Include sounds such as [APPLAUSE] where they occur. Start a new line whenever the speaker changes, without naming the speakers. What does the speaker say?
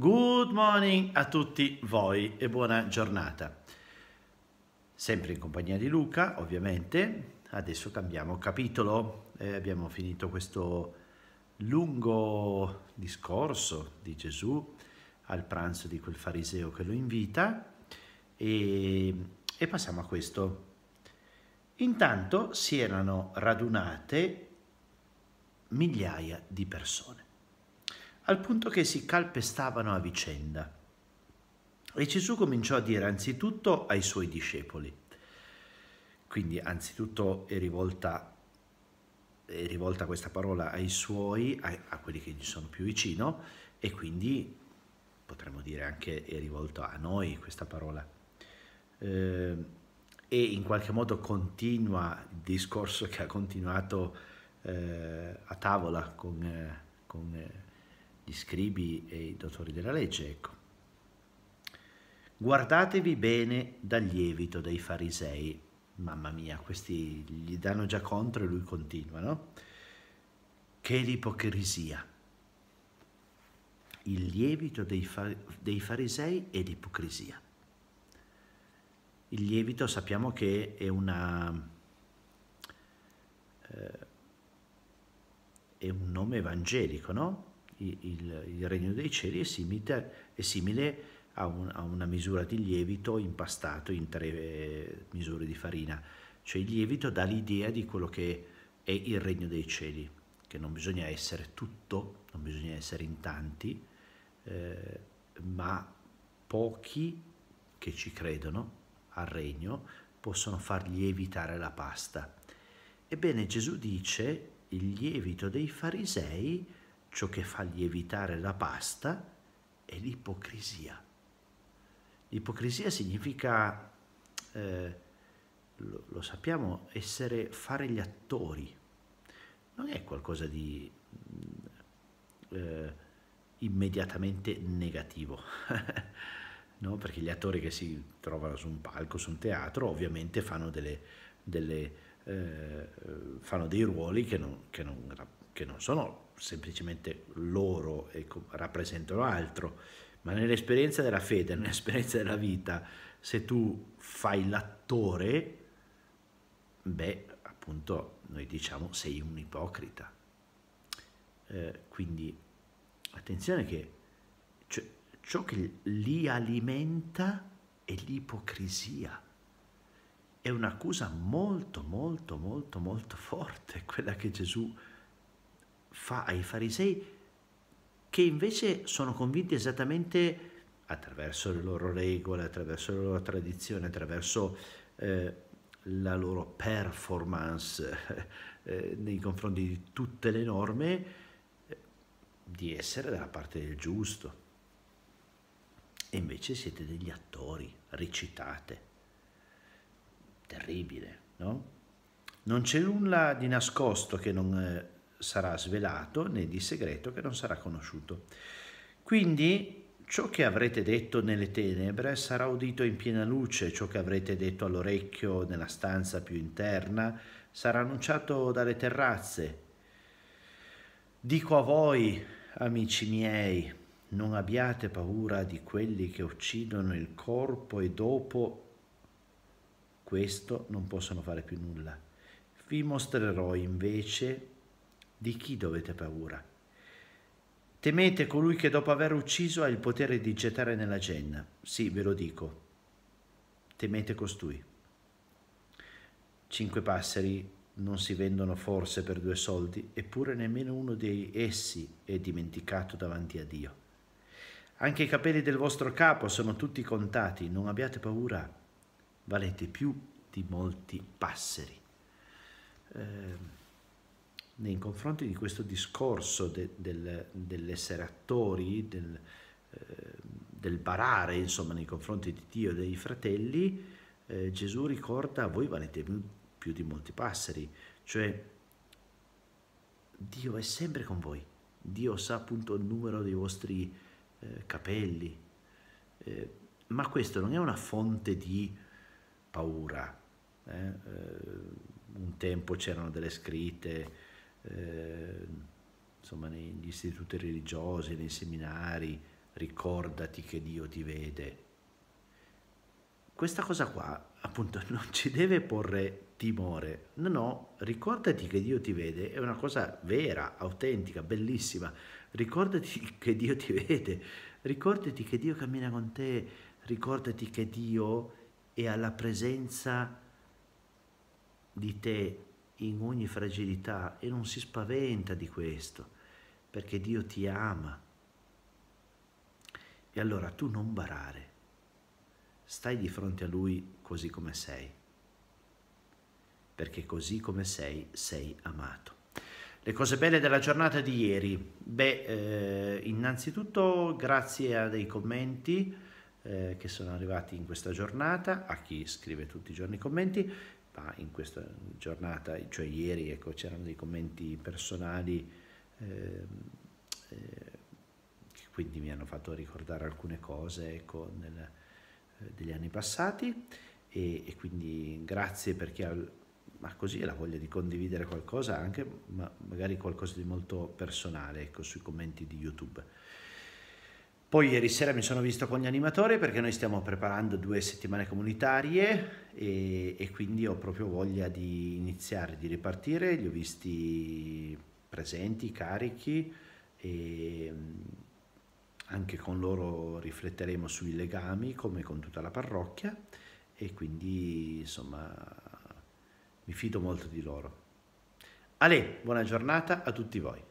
Good morning a tutti voi e buona giornata. Sempre in compagnia di Luca, ovviamente. Adesso cambiamo capitolo. Eh, abbiamo finito questo lungo discorso di Gesù al pranzo di quel fariseo che lo invita e, e passiamo a questo. Intanto si erano radunate migliaia di persone al punto che si calpestavano a vicenda. E Gesù cominciò a dire anzitutto ai suoi discepoli, quindi anzitutto è rivolta, è rivolta questa parola ai suoi, a, a quelli che gli sono più vicino, e quindi potremmo dire anche è rivolta a noi questa parola. Eh, e in qualche modo continua il discorso che ha continuato eh, a tavola con, eh, con eh, gli scribi e i dottori della legge, ecco. Guardatevi bene dal lievito dei farisei. Mamma mia, questi gli danno già contro e lui continua, no? Che l'ipocrisia. Il lievito dei, fa dei farisei è l'ipocrisia. Il lievito sappiamo che è una... Eh, è un nome evangelico, no? il, il, regno dei cieli è simile, è simile a, un, a, una misura di lievito impastato in tre eh, misure di farina. Cioè il lievito dà l'idea di quello che è il regno dei cieli, che non bisogna essere tutto, non bisogna essere in tanti, eh, ma pochi che ci credono al regno possono far lievitare la pasta. Ebbene Gesù dice il lievito dei farisei ciò che fa lievitare la pasta è l'ipocrisia. L'ipocrisia significa, eh, lo, lo, sappiamo, essere fare gli attori. Non è qualcosa di mm, eh, immediatamente negativo. [LAUGHS] no? Perché gli attori che si trovano su un palco, su un teatro, ovviamente fanno delle, delle eh, fanno dei ruoli che non, che, non, che non, sono semplicemente loro e rappresentano altro, ma nell'esperienza della fede, [LAUGHS] nell'esperienza della vita, se tu fai l'attore, beh, appunto, noi diciamo sei un ipocrita. Eh, quindi attenzione che cioè, ciò che li alimenta è l'ipocrisia. È un'accusa molto, molto, molto, molto forte quella che Gesù fa ai farisei che invece sono convinti esattamente attraverso le loro regole, attraverso la loro tradizione, attraverso eh, la loro performance [LAUGHS] eh, nei confronti di tutte le norme, eh, di essere dalla parte del giusto. E invece siete degli attori, recitate, terribile, no? Non c'è nulla di nascosto che non eh, sarà svelato, né di segreto che non sarà conosciuto. Quindi ciò che avrete detto nelle tenebre sarà udito in piena luce, ciò che avrete detto all'orecchio nella stanza più interna sarà annunciato dalle terrazze. Dico a voi, amici miei, non abbiate paura di quelli che uccidono il corpo e dopo questo non possono fare più nulla. Vi mostrerò invece di chi dovete paura. Temete colui che dopo aver ucciso ha il potere di gettare nella genna. Sì, ve lo dico. Temete costui. Cinque passeri non si vendono forse per due soldi, eppure nemmeno uno di essi è dimenticato davanti a Dio. Anche i capelli del vostro capo sono tutti contati, non abbiate paura valete più di molti passeri. Eh, nei confronti di questo discorso de, del, dell'essere attori, del, eh, del, barare, insomma, nei confronti di Dio e dei fratelli, eh, Gesù ricorda voi valete più, più di molti passeri, cioè Dio è sempre con voi, Dio sa appunto il numero dei vostri eh, capelli, eh, ma questo non è una fonte di paura. Eh? eh? un tempo c'erano delle scritte, eh, insomma, negli istituti religiosi, nei seminari, ricordati che Dio ti vede. Questa cosa qua, appunto, [LAUGHS] non ci deve porre timore. No, no, ricordati che Dio ti vede, è una cosa vera, autentica, bellissima. Ricordati [LAUGHS] che Dio ti vede, ricordati che Dio cammina con te, ricordati che Dio e alla presenza di te in ogni fragilità e non si spaventa di questo, perché Dio ti ama. E allora tu non barare, stai di fronte a Lui così come sei, perché così come sei sei amato. Le cose belle della giornata di ieri. Beh, eh, innanzitutto grazie a dei commenti eh, che sono arrivati in questa giornata, a chi scrive tutti i giorni i commenti, ma in questa giornata, cioè ieri, ecco, c'erano dei commenti personali eh, eh, che quindi mi hanno fatto ricordare alcune cose ecco, nel, eh, degli anni passati e, e, quindi grazie per chi ha ma così la voglia di condividere qualcosa anche ma magari qualcosa di molto personale ecco, sui commenti di YouTube. Poi ieri sera mi sono visto con gli animatori perché noi stiamo preparando due settimane comunitarie e, e quindi ho proprio voglia di iniziare, di ripartire, li ho visti presenti, carichi e mm, anche con loro rifletteremo sui legami come con tutta la parrocchia e quindi insomma mi fido molto di loro. Ale, buona giornata a tutti voi.